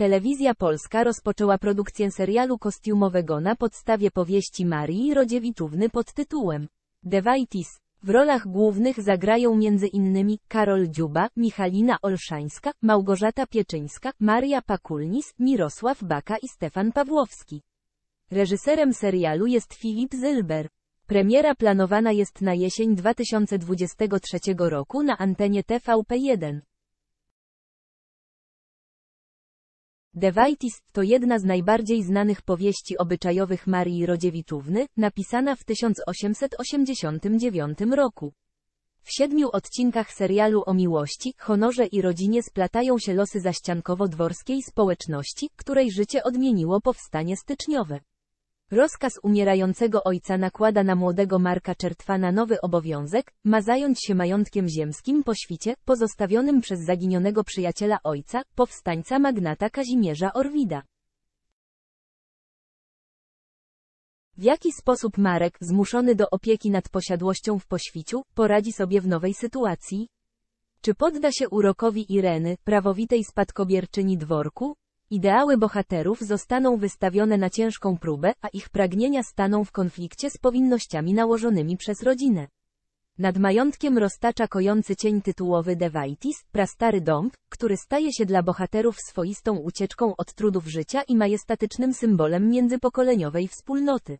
Telewizja Polska rozpoczęła produkcję serialu kostiumowego na podstawie powieści Marii Rodziewiczówny pod tytułem Devaitis. W rolach głównych zagrają m.in. Karol Dziuba, Michalina Olszańska, Małgorzata Pieczyńska, Maria Pakulnis, Mirosław Baka i Stefan Pawłowski. Reżyserem serialu jest Filip Zylber. Premiera planowana jest na jesień 2023 roku na antenie TVP1. Devaitist to jedna z najbardziej znanych powieści obyczajowych Marii Rodziewiczówny, napisana w 1889 roku. W siedmiu odcinkach serialu o miłości, honorze i rodzinie splatają się losy zaściankowo-dworskiej społeczności, której życie odmieniło powstanie styczniowe. Rozkaz umierającego ojca nakłada na młodego Marka Czertwana nowy obowiązek, ma zająć się majątkiem ziemskim po świcie, pozostawionym przez zaginionego przyjaciela ojca, powstańca magnata Kazimierza Orwida. W jaki sposób Marek, zmuszony do opieki nad posiadłością w poświciu, poradzi sobie w nowej sytuacji? Czy podda się urokowi Ireny, prawowitej spadkobierczyni dworku, Ideały bohaterów zostaną wystawione na ciężką próbę, a ich pragnienia staną w konflikcie z powinnościami nałożonymi przez rodzinę. Nad majątkiem roztacza kojący cień tytułowy Devaitis, prastary dąb, który staje się dla bohaterów swoistą ucieczką od trudów życia i majestatycznym symbolem międzypokoleniowej wspólnoty.